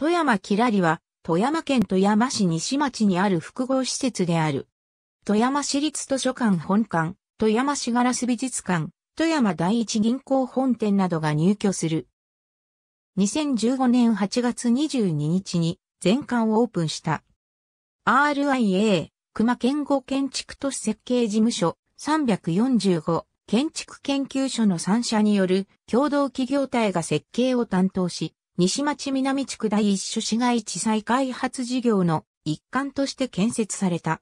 富山きらりは、富山県富山市西町にある複合施設である。富山市立図書館本館、富山市ガラス美術館、富山第一銀行本店などが入居する。2015年8月22日に全館をオープンした。RIA、熊健吾建築都市設計事務所345建築研究所の3社による共同企業体が設計を担当し、西町南地区第一所市街地再開発事業の一環として建設された。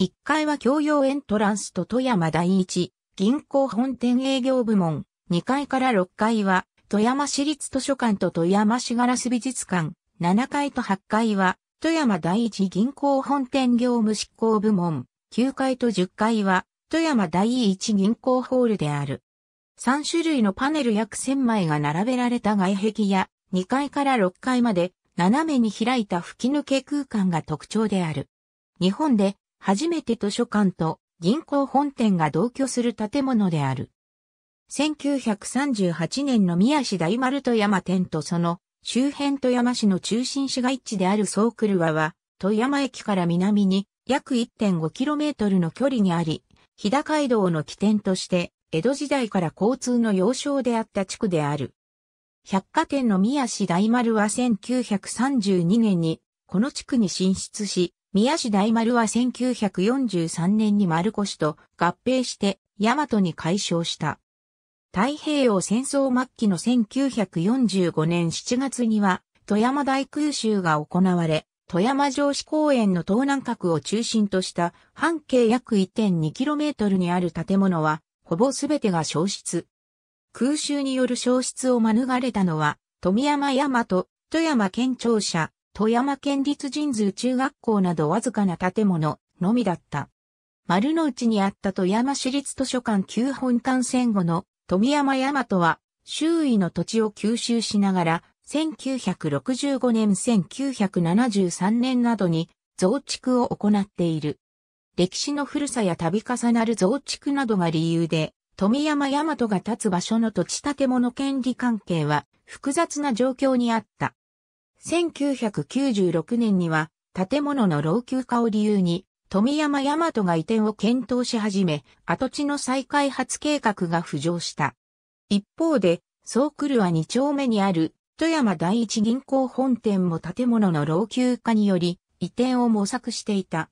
1階は共用エントランスと富山第一銀行本店営業部門、2階から6階は富山市立図書館と富山市ガラス美術館、7階と8階は富山第一銀行本店業務執行部門、9階と10階は富山第一銀行ホールである。3種類のパネル約1000枚が並べられた外壁や2階から6階まで斜めに開いた吹き抜け空間が特徴である。日本で初めて図書館と銀行本店が同居する建物である。1938年の宮市大丸富山店とその周辺富山市の中心市街地である総久ルワは富山駅から南に約 1.5km の距離にあり、日高街道の起点として江戸時代から交通の要衝であった地区である。百貨店の宮市大丸は1932年にこの地区に進出し、宮市大丸は1943年に丸越と合併して大和に改称した。太平洋戦争末期の1945年7月には富山大空襲が行われ、富山城址公園の東南角を中心とした半径約 1.2km にある建物は、ほぼ全てが消失。空襲による消失を免れたのは、富山大和、富山県庁舎、富山県立神通中学校などわずかな建物のみだった。丸の内にあった富山市立図書館旧本館戦後の富山大和は周囲の土地を吸収しながら1965年1973年などに増築を行っている。歴史の古さや度重なる増築などが理由で富山大和が建つ場所の土地建物権利関係は複雑な状況にあった。1996年には建物の老朽化を理由に富山大和が移転を検討し始め、跡地の再開発計画が浮上した。一方で、総来るは2丁目にある富山第一銀行本店も建物の老朽化により移転を模索していた。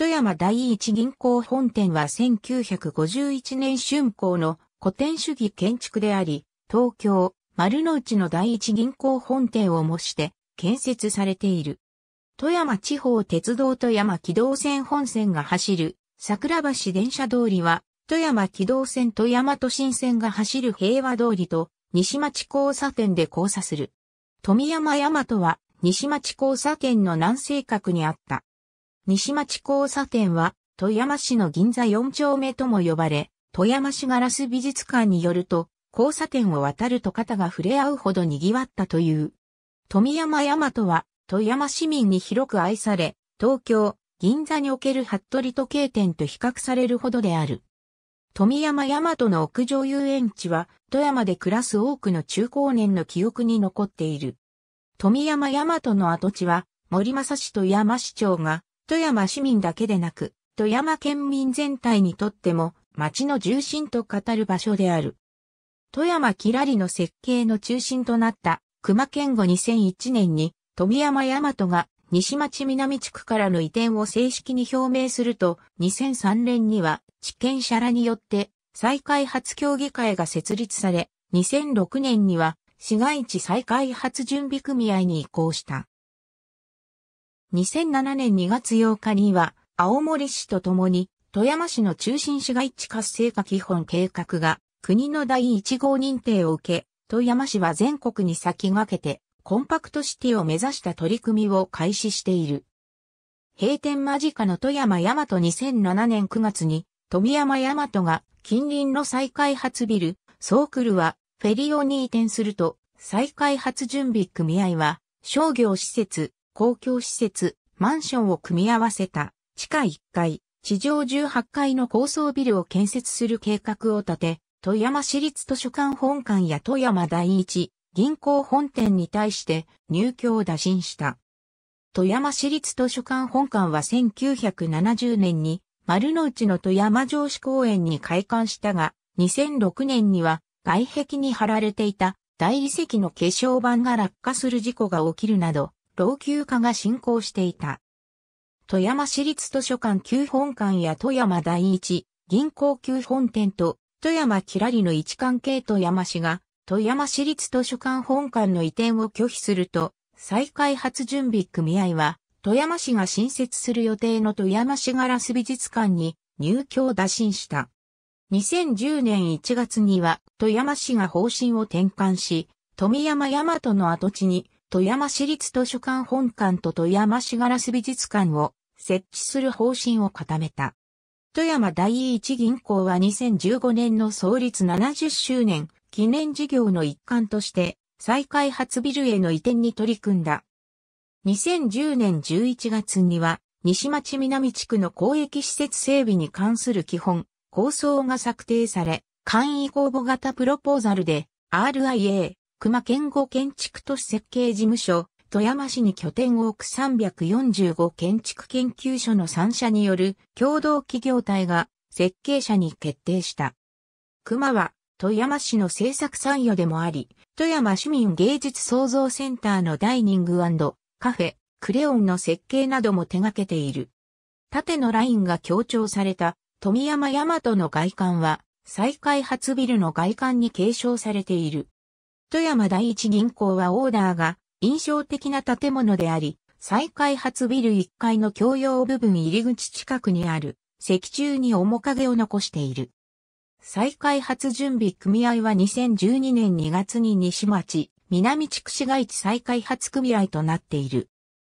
富山第一銀行本店は1951年春光の古典主義建築であり、東京、丸の内の第一銀行本店を模して建設されている。富山地方鉄道富山機動線本線が走る桜橋電車通りは富山機動線富山都心線が走る平和通りと西町交差点で交差する。富山大和は西町交差点の南西角にあった。西町交差点は、富山市の銀座4丁目とも呼ばれ、富山市ガラス美術館によると、交差点を渡ると肩が触れ合うほど賑わったという。富山山とは、富山市民に広く愛され、東京、銀座における服部時計店と比較されるほどである。富山山との屋上遊園地は、富山で暮らす多くの中高年の記憶に残っている。富山山との跡地は、森正氏と山市長が富山市民だけでなく、富山県民全体にとっても、町の重心と語る場所である。富山きらりの設計の中心となった熊県吾2001年に富山大和が西町南地区からの移転を正式に表明すると2003年には地権者らによって再開発協議会が設立され2006年には市街地再開発準備組合に移行した。2007年2月8日には、青森市とともに、富山市の中心市街地活性化基本計画が、国の第1号認定を受け、富山市は全国に先駆けて、コンパクトシティを目指した取り組みを開始している。閉店間近の富山大和2007年9月に、富山大和が近隣の再開発ビル、ソークルはフェリオに移転すると、再開発準備組合は商業施設、公共施設、マンションを組み合わせた地下1階、地上18階の高層ビルを建設する計画を立て、富山市立図書館本館や富山第一銀行本店に対して入居を打診した。富山市立図書館本館は1970年に丸の内の富山城址公園に開館したが、2006年には外壁に貼られていた大理石の化粧板が落下する事故が起きるなど、老朽化が進行していた。富山市立図書館旧本館や富山第一、銀行旧本店と、富山きらりの一関係富山市が、富山市立図書館本館の移転を拒否すると、再開発準備組合は、富山市が新設する予定の富山市ガラス美術館に入居を打診した。2010年1月には富山市が方針を転換し、富山大和の跡地に富山市立図書館本館と富山市ガラス美術館を設置する方針を固めた。富山第一銀行は2015年の創立70周年記念事業の一環として再開発ビルへの移転に取り組んだ。2010年11月には西町南地区の公益施設整備に関する基本構想が策定され、簡易公募型プロポーザルで RIA 熊健吾建築都市設計事務所、富山市に拠点を置く345建築研究所の3社による共同企業体が設計者に決定した。熊は富山市の制作参与でもあり、富山市民芸術創造センターのダイニングカフェ、クレヨンの設計なども手掛けている。縦のラインが強調された富山大和の外観は再開発ビルの外観に継承されている。富山第一銀行はオーダーが印象的な建物であり、再開発ビル1階の共用部分入り口近くにある石柱に面影を残している。再開発準備組合は2012年2月に西町南地区市街地再開発組合となっている。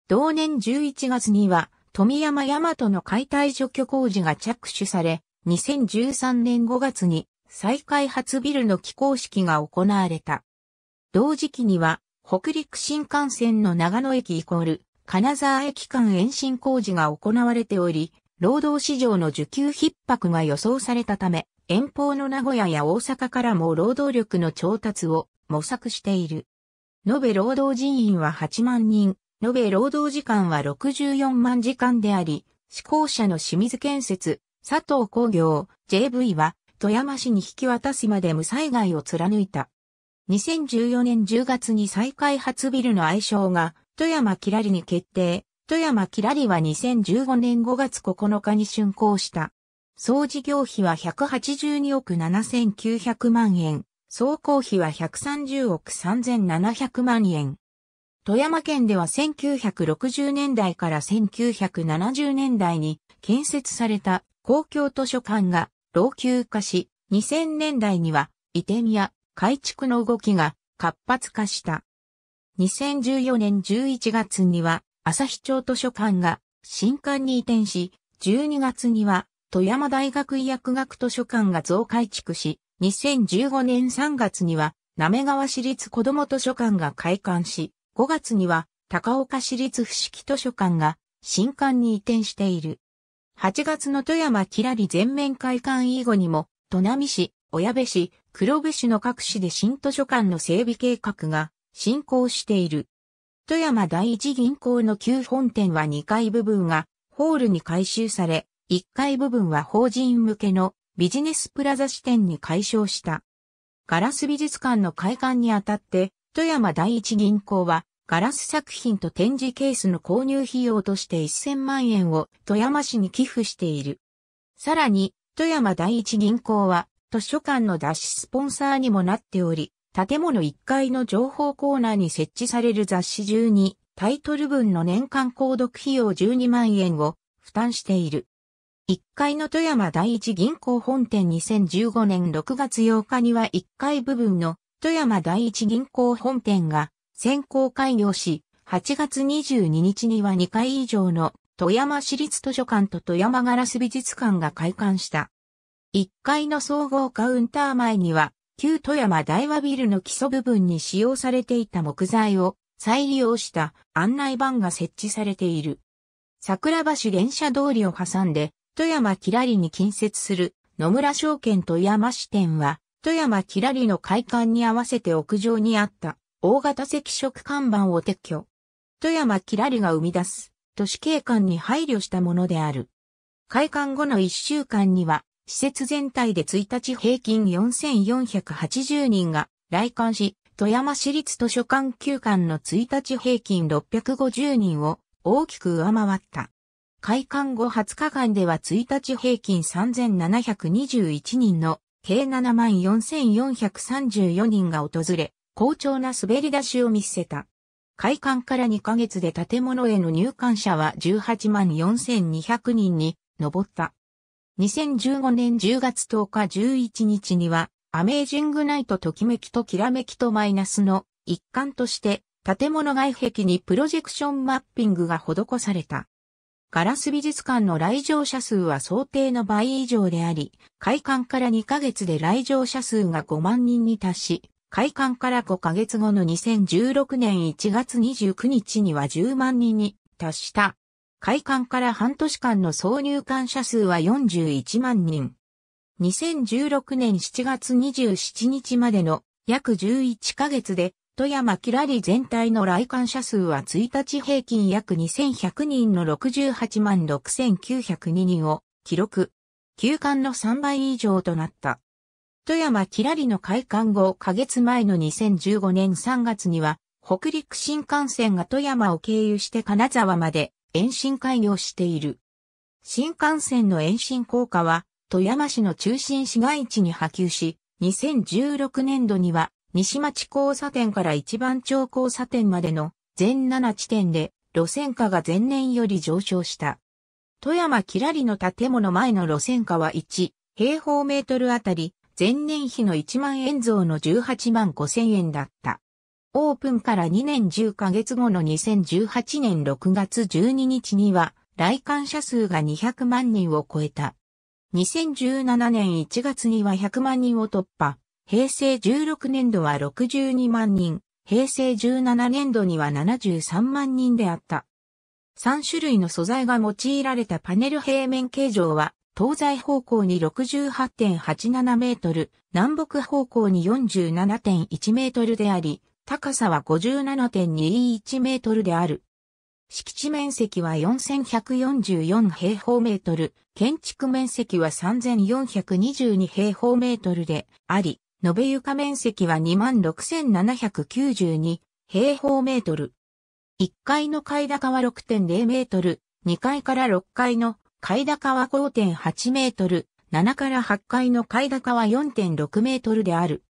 同年11月には富山大和の解体除去工事が着手され、2013年5月に再開発ビルの起工式が行われた。同時期には、北陸新幹線の長野駅イコール、金沢駅間延伸工事が行われており、労働市場の需給逼迫が予想されたため、遠方の名古屋や大阪からも労働力の調達を模索している。延べ労働人員は8万人、延べ労働時間は64万時間であり、施工者の清水建設、佐藤工業、JV は富山市に引き渡すまで無災害を貫いた。2014年10月に再開発ビルの愛称が、富山キラリに決定。富山キラリは2015年5月9日に竣工した。総事業費は182億7900万円。総工費は130億3700万円。富山県では1960年代から1970年代に建設された公共図書館が老朽化し、2000年代には移転や改築の動きが活発化した。2014年11月には、朝日町図書館が新館に移転し、12月には富山大学医薬学図書館が増改築し、2015年3月には、滑川市立子ども図書館が開館し、5月には高岡市立伏木図書館が新館に移転している。8月の富山きらり全面開館以後にも、砺波市、小矢部市、黒部市の各市で新図書館の整備計画が進行している。富山第一銀行の旧本店は2階部分がホールに改修され、1階部分は法人向けのビジネスプラザ支店に改称した。ガラス美術館の開館にあたって、富山第一銀行はガラス作品と展示ケースの購入費用として1000万円を富山市に寄付している。さらに、富山第一銀行は図書館の脱誌スポンサーにもなっており、建物1階の情報コーナーに設置される雑誌12タイトル分の年間購読費用12万円を負担している。1階の富山第一銀行本店2015年6月8日には1階部分の富山第一銀行本店が先行開業し、8月22日には2階以上の富山市立図書館と富山ガラス美術館が開館した。1階の総合カウンター前には、旧富山大和ビルの基礎部分に使用されていた木材を再利用した案内板が設置されている。桜橋電車通りを挟んで、富山きらりに近接する野村証券富山支店は、富山きらりの開館に合わせて屋上にあった大型赤色看板を撤去。富山きらりが生み出す都市景観に配慮したものである。開館後の一週間には、施設全体で1日平均4480人が来館し、富山市立図書館休館の1日平均650人を大きく上回った。開館後20日間では1日平均3721人の計74,434人が訪れ、好調な滑り出しを見せた。開館から2ヶ月で建物への入館者は18万4200人に上った。2015年10月10日11日には、アメージングナイトときめきときらめきとマイナスの一環として、建物外壁にプロジェクションマッピングが施された。ガラス美術館の来場者数は想定の倍以上であり、開館から2ヶ月で来場者数が5万人に達し、開館から5ヶ月後の2016年1月29日には10万人に達した。開館から半年間の挿入館者数は41万人。2016年7月27日までの約11ヶ月で、富山キラリ全体の来館者数は1日平均約2100人の68万6902人を記録。休館の3倍以上となった。富山キラリの開館後ヶ月前の2015年3月には、北陸新幹線が富山を経由して金沢まで延伸開業している。新幹線の延伸効果は、富山市の中心市街地に波及し、2016年度には、西町交差点から一番町交差点までの全7地点で路線価が前年より上昇した。富山きらりの建物前の路線価は1平方メートルあたり前年比の1万円増の18万5千円だった。オープンから2年10ヶ月後の2018年6月12日には、来館者数が200万人を超えた。2017年1月には100万人を突破。平成16年度は62万人。平成17年度には73万人であった。3種類の素材が用いられたパネル平面形状は、東西方向に68.87メートル、南北方向に47.1メートルであり、高さは57.21メートルである。敷地面積は4144平方メートル、建築面積は3422平方メートルであり、延べ床面積は26,792平方メートル。1階の階高は6.0メートル、2階から6階の階高は5.8メートル、7から8階の階高は4.6メートルである。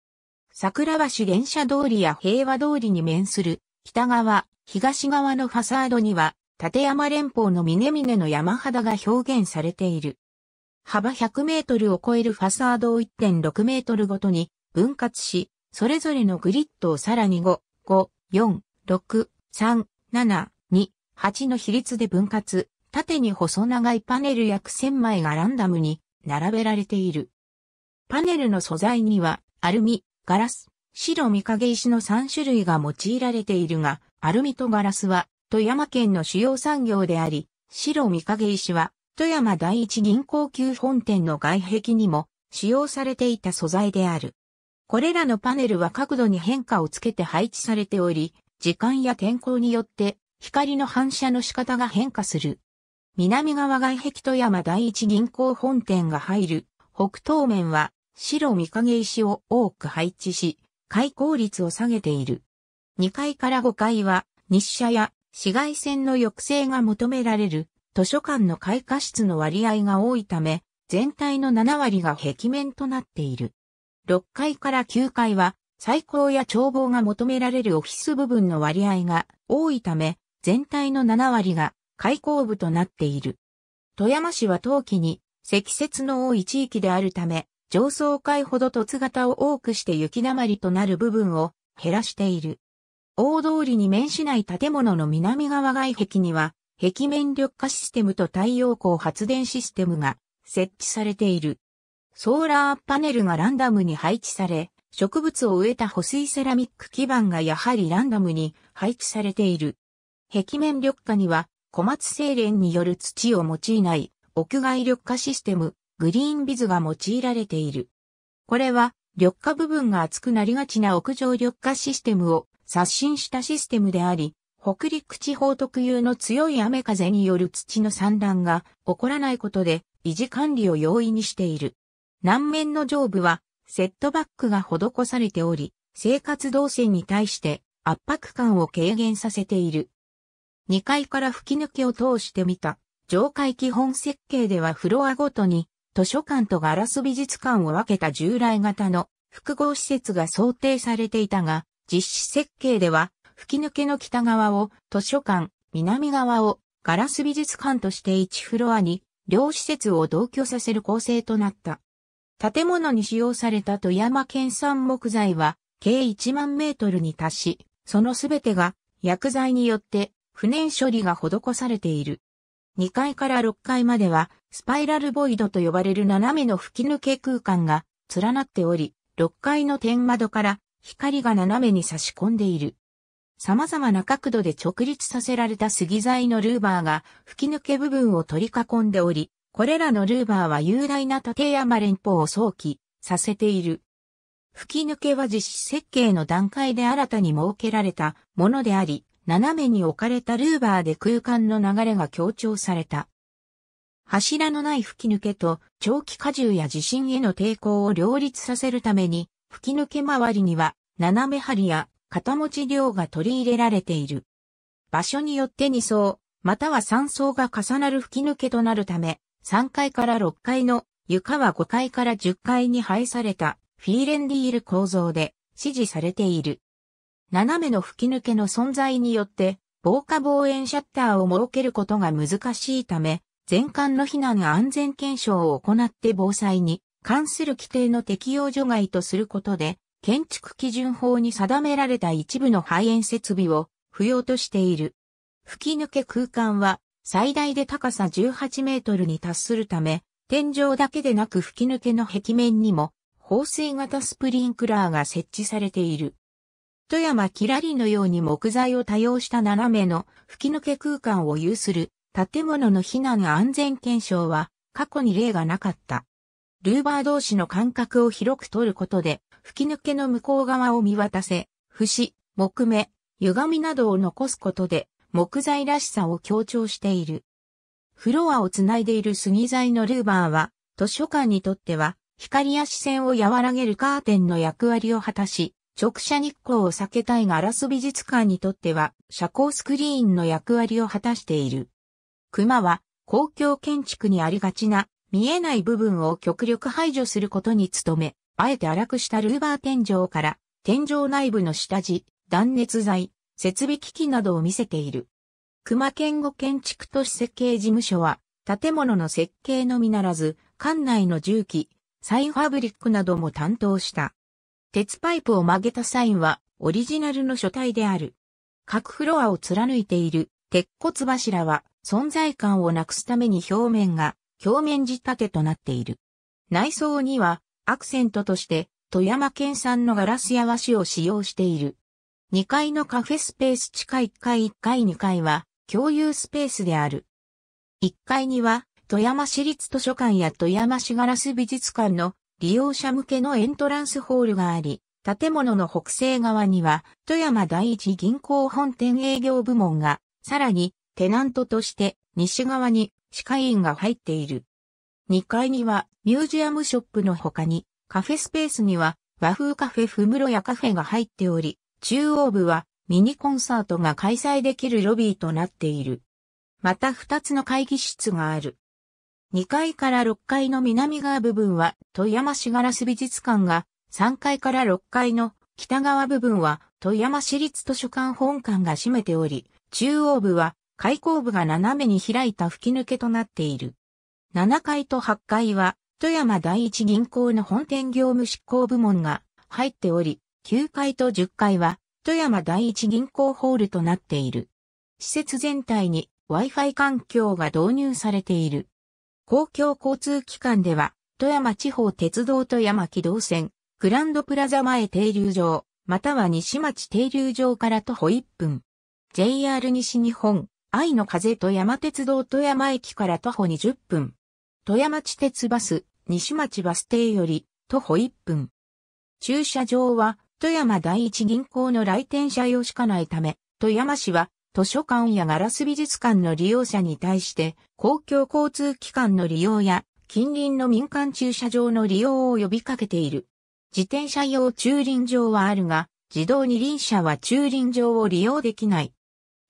桜橋電車通りや平和通りに面する北側、東側のファサードには、立山連峰の峰々の山肌が表現されている。幅100メートルを超えるファサードを1.6メートルごとに分割し、それぞれのグリッドをさらに5、5、4、6、3、7、2、8の比率で分割、縦に細長いパネル約1000枚がランダムに並べられている。パネルの素材にはアルミ、ガラス、白三影石の3種類が用いられているが、アルミとガラスは富山県の主要産業であり、白三影石は富山第一銀行級本店の外壁にも使用されていた素材である。これらのパネルは角度に変化をつけて配置されており、時間や天候によって光の反射の仕方が変化する。南側外壁富山第一銀行本店が入る北東面は白見影石を多く配置し、開口率を下げている。2階から5階は、日射や紫外線の抑制が求められる図書館の開花室の割合が多いため、全体の7割が壁面となっている。6階から9階は、最高や眺望が求められるオフィス部分の割合が多いため、全体の7割が開口部となっている。富山市は冬季に積雪の多い地域であるため、上層階ほど凸型を多くして雪まりとなる部分を減らしている。大通りに面しない建物の南側外壁には、壁面緑化システムと太陽光発電システムが設置されている。ソーラーパネルがランダムに配置され、植物を植えた保水セラミック基板がやはりランダムに配置されている。壁面緑化には、小松精錬による土を用いない屋外緑化システム、グリーンビズが用いられている。これは、緑化部分が厚くなりがちな屋上緑化システムを刷新したシステムであり、北陸地方特有の強い雨風による土の散乱が起こらないことで維持管理を容易にしている。南面の上部はセットバックが施されており、生活動線に対して圧迫感を軽減させている。2階から吹き抜けを通してみた上階基本設計ではフロアごとに図書館とガラス美術館を分けた従来型の複合施設が想定されていたが、実施設計では吹き抜けの北側を図書館、南側をガラス美術館として1フロアに両施設を同居させる構成となった。建物に使用された富山県産木材は計1万メートルに達し、そのすべてが薬剤によって不燃処理が施されている。2階から6階まではスパイラルボイドと呼ばれる斜めの吹き抜け空間が連なっており、6階の天窓から光が斜めに差し込んでいる。様々な角度で直立させられた杉材のルーバーが吹き抜け部分を取り囲んでおり、これらのルーバーは雄大な立山連峰を想起させている。吹き抜けは実施設計の段階で新たに設けられたものであり、斜めに置かれたルーバーで空間の流れが強調された。柱のない吹き抜けと長期荷重や地震への抵抗を両立させるために、吹き抜け周りには斜め張りや肩持ち量が取り入れられている。場所によって2層、または3層が重なる吹き抜けとなるため、3階から6階の床は5階から10階に配されたフィーレンディール構造で支持されている。斜めの吹き抜けの存在によって、防火防炎シャッターを設けることが難しいため、全館の避難安全検証を行って防災に関する規定の適用除外とすることで、建築基準法に定められた一部の排煙設備を不要としている。吹き抜け空間は最大で高さ18メートルに達するため、天井だけでなく吹き抜けの壁面にも放水型スプリンクラーが設置されている。富山キラリのように木材を多用した斜めの吹き抜け空間を有する建物の避難安全検証は過去に例がなかった。ルーバー同士の間隔を広く取ることで、吹き抜けの向こう側を見渡せ、節、木目、歪みなどを残すことで、木材らしさを強調している。フロアをつないでいる杉材のルーバーは、図書館にとっては、光や視線を和らげるカーテンの役割を果たし、直射日光を避けたいガラス美術館にとっては、遮光スクリーンの役割を果たしている。熊は公共建築にありがちな見えない部分を極力排除することに努め、あえて荒くしたルーバー天井から天井内部の下地、断熱材、設備機器などを見せている。熊健吾建築都市設計事務所は建物の設計のみならず、館内の重機、サインファブリックなども担当した。鉄パイプを曲げたサインはオリジナルの書体である。各フロアを貫いている鉄骨柱は存在感をなくすために表面が表面仕立てとなっている。内装にはアクセントとして富山県産のガラスや和紙を使用している。2階のカフェスペース地下1階1階2階は共有スペースである。1階には富山市立図書館や富山市ガラス美術館の利用者向けのエントランスホールがあり、建物の北西側には富山第一銀行本店営業部門が、さらにテナントとして西側に歯科医院が入っている。2階にはミュージアムショップの他にカフェスペースには和風カフェふむろやカフェが入っており、中央部はミニコンサートが開催できるロビーとなっている。また2つの会議室がある。2階から6階の南側部分は富山市ガラス美術館が、3階から6階の北側部分は富山市立図書館本館が占めており、中央部は開口部が斜めに開いた吹き抜けとなっている。7階と8階は、富山第一銀行の本店業務執行部門が入っており、9階と10階は、富山第一銀行ホールとなっている。施設全体に Wi-Fi 環境が導入されている。公共交通機関では、富山地方鉄道富山機動線、グランドプラザ前停留場、または西町停留場から徒歩1分。JR 西日本、愛の風富山鉄道富山駅から徒歩20分。富山地鉄バス、西町バス停より徒歩1分。駐車場は富山第一銀行の来店者用しかないため、富山市は図書館やガラス美術館の利用者に対して公共交通機関の利用や近隣の民間駐車場の利用を呼びかけている。自転車用駐輪場はあるが、自動二輪車は駐輪場を利用できない。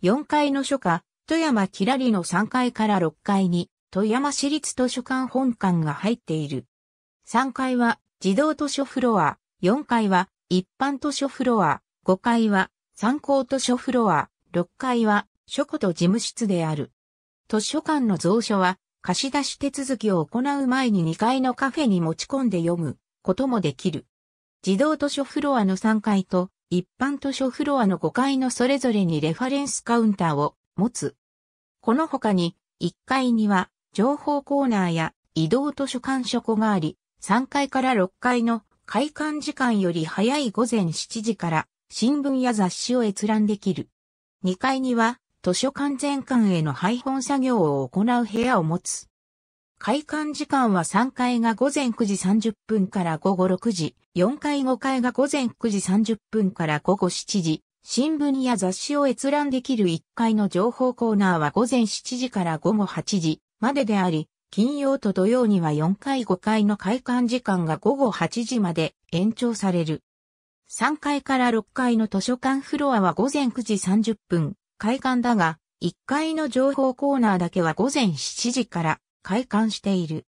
4階の初夏、富山きらりの3階から6階に、富山市立図書館本館が入っている。3階は児童図書フロア、4階は一般図書フロア、5階は参考図書フロア、6階は書庫と事務室である。図書館の蔵書は貸し出し手続きを行う前に2階のカフェに持ち込んで読むこともできる。児童図書フロアの3階と一般図書フロアの5階のそれぞれにレファレンスカウンターを持つ。この他に、1階には情報コーナーや移動図書館書庫があり、3階から6階の開館時間より早い午前7時から新聞や雑誌を閲覧できる。2階には図書館全館への配本作業を行う部屋を持つ。開館時間は3階が午前9時30分から午後6時、4階5階が午前9時30分から午後7時、新聞や雑誌を閲覧できる1階の情報コーナーは午前7時から午後8時までであり、金曜と土曜には4回5回の開館時間が午後8時まで延長される。3階から6階の図書館フロアは午前9時30分開館だが、1階の情報コーナーだけは午前7時から開館している。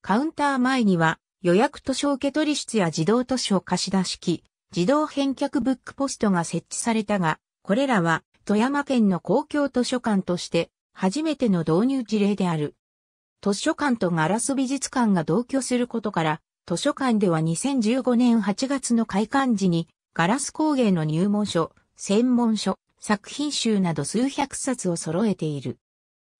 カウンター前には予約図書受取室や自動図書貸し出し機、自動返却ブックポストが設置されたが、これらは富山県の公共図書館として初めての導入事例である。図書館とガラス美術館が同居することから、図書館では2015年8月の開館時に、ガラス工芸の入門書、専門書、作品集など数百冊を揃えている。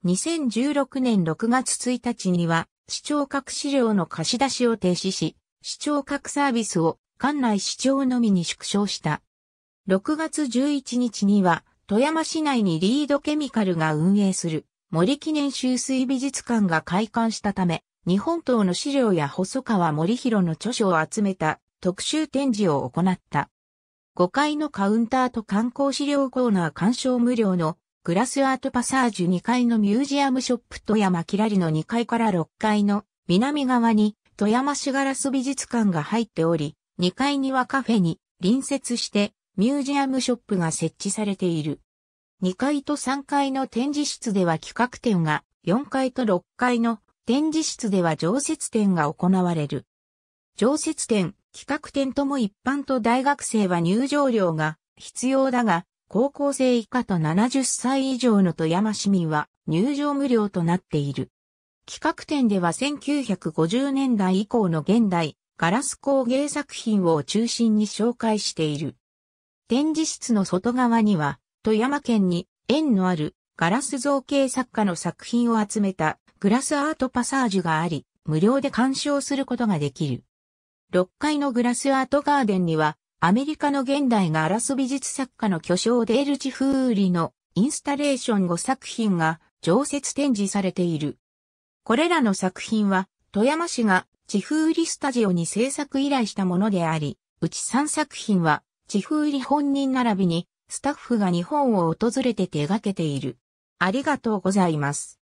2016年6月1日には、視聴覚資料の貸し出しを停止し、視聴覚サービスを関内市長のみに縮小した。6月11日には、富山市内にリードケミカルが運営する森記念修水美術館が開館したため、日本島の資料や細川森弘の著書を集めた特集展示を行った。5階のカウンターと観光資料コーナー鑑賞無料のグラスアートパサージュ2階のミュージアムショップ富山キラリの2階から6階の南側に富山市ガラス美術館が入っており、2階にはカフェに隣接してミュージアムショップが設置されている。2階と3階の展示室では企画展が、4階と6階の展示室では常設展が行われる。常設展、企画展とも一般と大学生は入場料が必要だが、高校生以下と70歳以上の富山市民は入場無料となっている。企画展では1950年代以降の現代、ガラス工芸作品を中心に紹介している。展示室の外側には、富山県に縁のあるガラス造形作家の作品を集めたグラスアートパサージュがあり、無料で鑑賞することができる。6階のグラスアートガーデンには、アメリカの現代ガラス美術作家の巨匠デールジフーリのインスタレーション5作品が常設展示されている。これらの作品は、富山市が地風りスタジオに制作依頼したものであり、うち3作品は、地風り、本人並びに、スタッフが日本を訪れて手掛けている。ありがとうございます。